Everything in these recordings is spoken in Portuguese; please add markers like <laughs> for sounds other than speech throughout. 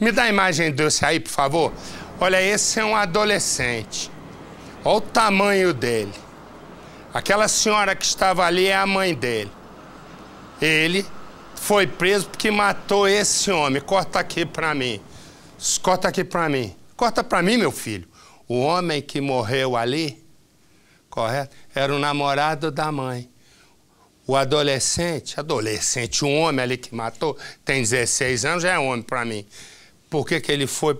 Me dá a imagem desse aí, por favor. Olha, esse é um adolescente. Olha o tamanho dele. Aquela senhora que estava ali é a mãe dele. Ele foi preso porque matou esse homem. Corta aqui para mim. Corta aqui para mim. Corta para mim, meu filho. O homem que morreu ali, correto? Era o namorado da mãe. O adolescente, adolescente, um homem ali que matou, tem 16 anos, já é homem para mim. Por que, que ele foi,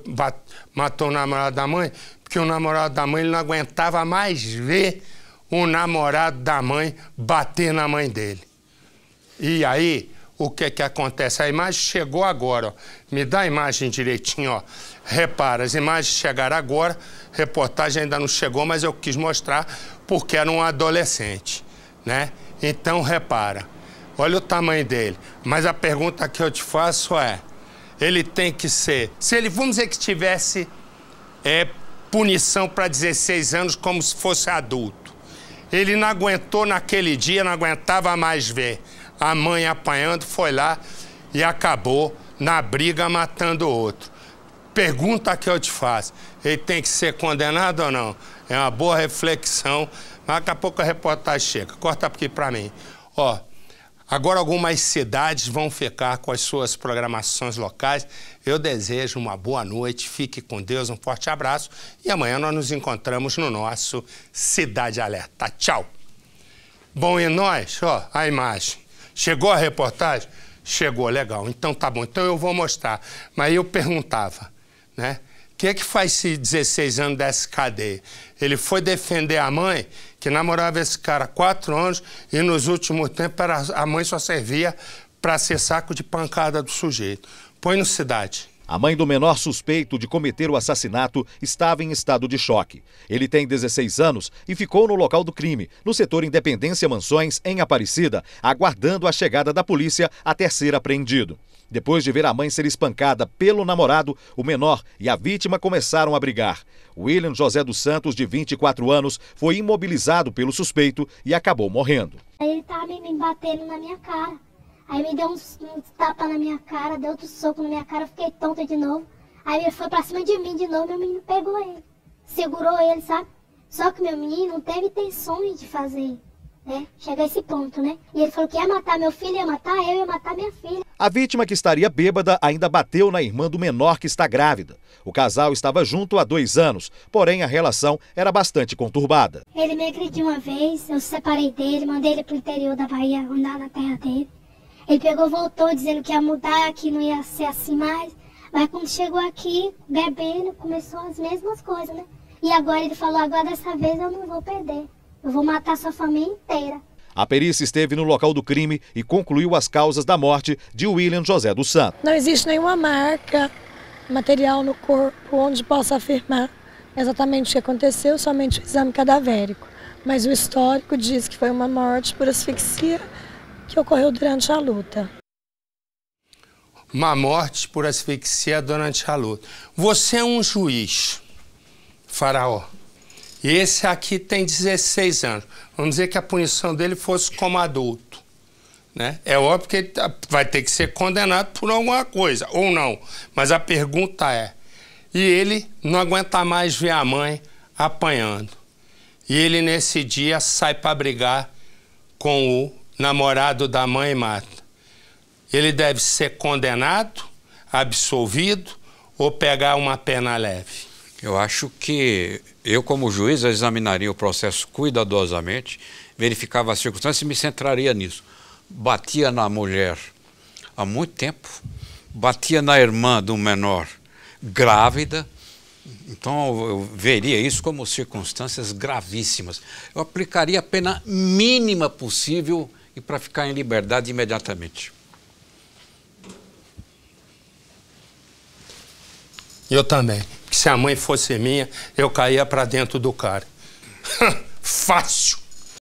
matou o namorado da mãe? Porque o namorado da mãe ele não aguentava mais ver o namorado da mãe bater na mãe dele. E aí, o que que acontece? A imagem chegou agora, ó. Me dá a imagem direitinho, ó. Repara, as imagens chegaram agora, reportagem ainda não chegou, mas eu quis mostrar porque era um adolescente, né? Então repara, olha o tamanho dele. Mas a pergunta que eu te faço é: ele tem que ser. Se ele, vamos dizer que tivesse é, punição para 16 anos, como se fosse adulto. Ele não aguentou naquele dia, não aguentava mais ver. A mãe apanhando, foi lá e acabou na briga matando o outro. Pergunta que eu te faço: ele tem que ser condenado ou não? É uma boa reflexão Daqui a pouco a reportagem chega. Corta aqui para mim. Ó, agora algumas cidades vão ficar com as suas programações locais. Eu desejo uma boa noite, fique com Deus, um forte abraço e amanhã nós nos encontramos no nosso Cidade Alerta. Tchau! Bom, e nós, ó, a imagem. Chegou a reportagem? Chegou, legal. Então tá bom. Então eu vou mostrar. Mas eu perguntava, né? que é que faz esse 16 anos dessa cadeia? Ele foi defender a mãe, que namorava esse cara há quatro anos, e nos últimos tempos era, a mãe só servia para ser saco de pancada do sujeito. Põe no Cidade. A mãe do menor suspeito de cometer o assassinato estava em estado de choque. Ele tem 16 anos e ficou no local do crime, no setor Independência Mansões, em Aparecida, aguardando a chegada da polícia até ser apreendido. Depois de ver a mãe ser espancada pelo namorado, o menor e a vítima começaram a brigar. William José dos Santos, de 24 anos, foi imobilizado pelo suspeito e acabou morrendo. Ele estava me batendo na minha cara. Aí me deu uns, uns na minha cara, deu outro soco na minha cara, eu fiquei tonta de novo. Aí ele foi pra cima de mim de novo, meu menino pegou ele. Segurou ele, sabe? Só que meu menino não teve intenções de fazer né? Chega a esse ponto, né? E ele falou que ia matar meu filho, ia matar eu, ia matar minha filha. A vítima que estaria bêbada ainda bateu na irmã do menor que está grávida. O casal estava junto há dois anos, porém a relação era bastante conturbada. Ele me agrediu uma vez, eu separei dele, mandei ele para o interior da Bahia, andar na terra dele. Ele pegou, voltou, dizendo que ia mudar, que não ia ser assim mais. Mas quando chegou aqui, bebendo, começou as mesmas coisas, né? E agora ele falou, agora dessa vez eu não vou perder. Eu vou matar sua família inteira. A perícia esteve no local do crime e concluiu as causas da morte de William José dos Santos. Não existe nenhuma marca material no corpo onde possa afirmar exatamente o que aconteceu, somente o exame cadavérico. Mas o histórico diz que foi uma morte por asfixia que ocorreu durante a luta. Uma morte por asfixia durante a luta. Você é um juiz, faraó. Esse aqui tem 16 anos. Vamos dizer que a punição dele fosse como adulto. Né? É óbvio que ele tá, vai ter que ser condenado por alguma coisa, ou não. Mas a pergunta é: e ele não aguenta mais ver a mãe apanhando. E ele, nesse dia, sai para brigar com o namorado da mãe e mata. Ele deve ser condenado, absolvido ou pegar uma pena leve? Eu acho que eu, como juiz, examinaria o processo cuidadosamente, verificava as circunstâncias e me centraria nisso. Batia na mulher há muito tempo, batia na irmã do menor grávida, então eu veria isso como circunstâncias gravíssimas. Eu aplicaria a pena mínima possível e para ficar em liberdade imediatamente. Eu também se a mãe fosse minha, eu caía para dentro do cara. <laughs> Fácil.